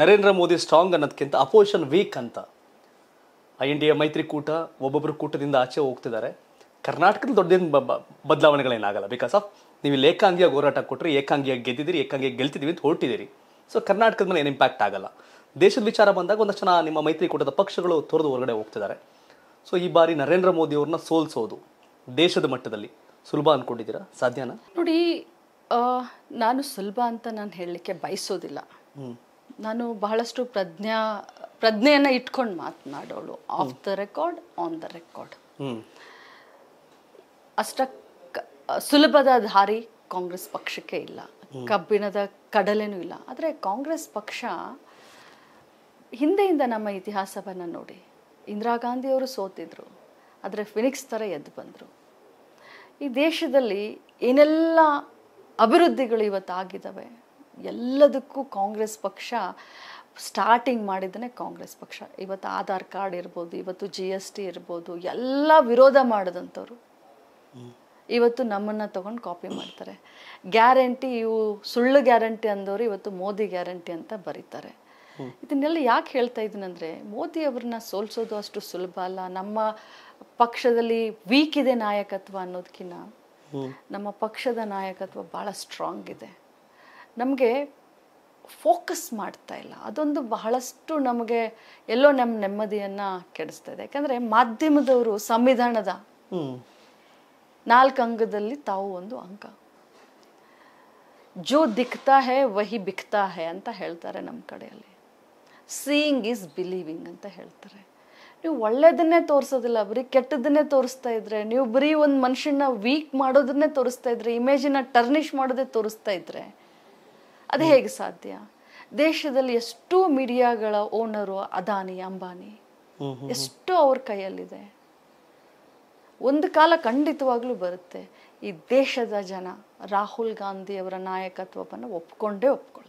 Narendra Modi strong ಅನ್ನೋದಕ್ಕಿಂತ opposition weak ಅಂತ I N D A ಮೈತ್ರಿಕೂಟ ಒಬ್ಬೊಬ್ಬರು ಕೂಟದಿಂದ ಆಚೆ ಹೋಗ್ತಿದ್ದಾರೆ ಕರ್ನಾಟಕದ ದೊಡ್ಡದೇನು ಬದಲಾವಣೆಗಳೇನಾಗಲ್ಲ ಬಿಕಾಸ್ ಆಫ್ ನೀವು ಏಕಾಂಗಿಯಾಗಿ ಹೋರಾಟ ಕೊಟ್ಟರೆ ಏಕಾಂಗಿಯಾಗಿ ಗೆದ್ದಿದ್ದೀರಿ ಏಕಾಂಗಿಯಾಗಿ ಗೆಲ್ತಿದ್ದೀವಿ ಅಂತ ಹೊರಟಿದ್ದೀರಿ ಸೊ ಕರ್ನಾಟಕದ ಮೇಲೆ ಏನು ಇಂಪ್ಯಾಕ್ಟ್ ಆಗಲ್ಲ ದೇಶದ ವಿಚಾರ ಬಂದಾಗ ಒಂದಷ್ಟು ಜನ ನಿಮ್ಮ ಮೈತ್ರಿಕೂಟದ ಪಕ್ಷಗಳು ತೊರೆದು ಹೊರಗಡೆ ಹೋಗ್ತಿದ್ದಾರೆ ಸೊ ಈ ಬಾರಿ ನರೇಂದ್ರ ಮೋದಿ ಅವ್ರನ್ನ ಸೋಲಿಸೋದು ದೇಶದ ಮಟ್ಟದಲ್ಲಿ ಸುಲಭ ಅಂದ್ಕೊಂಡಿದ್ದೀರಾ ಸಾಧ್ಯನಾ ನೋಡಿ ನಾನು ಸುಲಭ ಅಂತ ನಾನು ಹೇಳಲಿಕ್ಕೆ ಬಯಸೋದಿಲ್ಲ ನಾನು ಬಹಳಷ್ಟು ಪ್ರಜ್ಞಾ ಪ್ರಜ್ಞೆಯನ್ನು ಇಟ್ಕೊಂಡು ಮಾತನಾಡೋಳು off the record on the record ಅಷ್ಟಕ್ಕೆ ಸುಲಭದ ದಾರಿ ಕಾಂಗ್ರೆಸ್ ಪಕ್ಷಕ್ಕೆ ಇಲ್ಲ ಕಬ್ಬಿಣದ ಕಡಲೇನೂ ಇಲ್ಲ ಆದರೆ ಕಾಂಗ್ರೆಸ್ ಪಕ್ಷ ಹಿಂದೆಯಿಂದ ನಮ್ಮ ಇತಿಹಾಸವನ್ನು ನೋಡಿ ಇಂದಿರಾ ಗಾಂಧಿಯವರು ಸೋತಿದ್ರು ಆದರೆ ಫಿನಿಕ್ಸ್ ಥರ ಎದ್ದು ಬಂದರು ಈ ದೇಶದಲ್ಲಿ ಏನೆಲ್ಲ ಅಭಿವೃದ್ಧಿಗಳು ಇವತ್ತಾಗಿದ್ದಾವೆ ಎಲ್ಲದಕ್ಕೂ ಕಾಂಗ್ರೆಸ್ ಪಕ್ಷ ಸ್ಟಾರ್ಟಿಂಗ್ ಮಾಡಿದ್ದನೇ ಕಾಂಗ್ರೆಸ್ ಪಕ್ಷ ಇವತ್ತು ಆಧಾರ್ ಕಾರ್ಡ್ ಇರ್ಬೋದು ಇವತ್ತು ಜಿ ಎಸ್ ಟಿ ಇರ್ಬೋದು ಎಲ್ಲ ವಿರೋಧ ಮಾಡಿದಂಥವ್ರು ಇವತ್ತು ನಮ್ಮನ್ನು ತಗೊಂಡು ಕಾಪಿ ಮಾಡ್ತಾರೆ ಗ್ಯಾರಂಟಿ ಇವು ಸುಳ್ಳು ಗ್ಯಾರಂಟಿ ಅಂದವರು ಇವತ್ತು ಮೋದಿ ಗ್ಯಾರಂಟಿ ಅಂತ ಬರೀತಾರೆ ಇದನ್ನೆಲ್ಲ ಯಾಕೆ ಹೇಳ್ತಾ ಇದ್ದೀನಂದರೆ ಮೋದಿ ಅವ್ರನ್ನ ಸೋಲ್ಸೋದು ಅಷ್ಟು ಸುಲಭ ಅಲ್ಲ ನಮ್ಮ ಪಕ್ಷದಲ್ಲಿ ವೀಕ್ ಇದೆ ನಾಯಕತ್ವ ಅನ್ನೋದಕ್ಕಿಂತ ನಮ್ಮ ಪಕ್ಷದ ನಾಯಕತ್ವ ಭಾಳ ಸ್ಟ್ರಾಂಗ್ ಇದೆ ನಮಗೆ ಫೋಕಸ್ ಮಾಡ್ತಾ ಇಲ್ಲ ಅದೊಂದು ಬಹಳಷ್ಟು ನಮಗೆ ಎಲ್ಲೋ ನಮ್ಮ ನೆಮ್ಮದಿಯನ್ನು ಕೆಡಿಸ್ತಾ ಇದೆ ಯಾಕಂದರೆ ಮಾಧ್ಯಮದವರು ಸಂವಿಧಾನದ ನಾಲ್ಕು ಅಂಗದಲ್ಲಿ ತಾವು ಒಂದು ಅಂಕ ಜೋ ದಿಕ್ತಾ ಹೇ ವಹಿ ಬಿಕ್ತಾ ಹೇ ಅಂತ ಹೇಳ್ತಾರೆ ನಮ್ಮ ಕಡೆಯಲ್ಲಿ ಸೀಯಿಂಗ್ ಈಸ್ ಬಿಲೀವಿಂಗ್ ಅಂತ ಹೇಳ್ತಾರೆ ನೀವು ಒಳ್ಳೆಯದನ್ನೇ ತೋರಿಸೋದಿಲ್ಲ ಬರೀ ಕೆಟ್ಟದನ್ನೇ ತೋರಿಸ್ತಾ ಇದ್ರೆ ನೀವು ಬರೀ ಒಂದು ಮನುಷ್ಯನ ವೀಕ್ ಮಾಡೋದನ್ನೇ ತೋರಿಸ್ತಾ ಇದ್ರೆ ಇಮೇಜಿನ ಟರ್ನಿಶ್ ಮಾಡೋದೇ ತೋರಿಸ್ತಾ ಇದ್ರೆ ಅದು ಹೇಗೆ ಸಾಧ್ಯ ದೇಶದಲ್ಲಿ ಎಷ್ಟು ಮೀಡಿಯಾಗಳ ಓನರು ಅದಾನಿ ಅಂಬಾನಿ ಎಷ್ಟು ಅವ್ರ ಕೈಯಲ್ಲಿದೆ ಒಂದು ಕಾಲ ಖಂಡಿತವಾಗ್ಲೂ ಬರುತ್ತೆ ಈ ದೇಶದ ಜನ ರಾಹುಲ್ ಗಾಂಧಿ ಅವರ ನಾಯಕತ್ವವನ್ನು ಒಪ್ಕೊಂಡೇ ಒಪ್ಕೊಳ್ತಾರೆ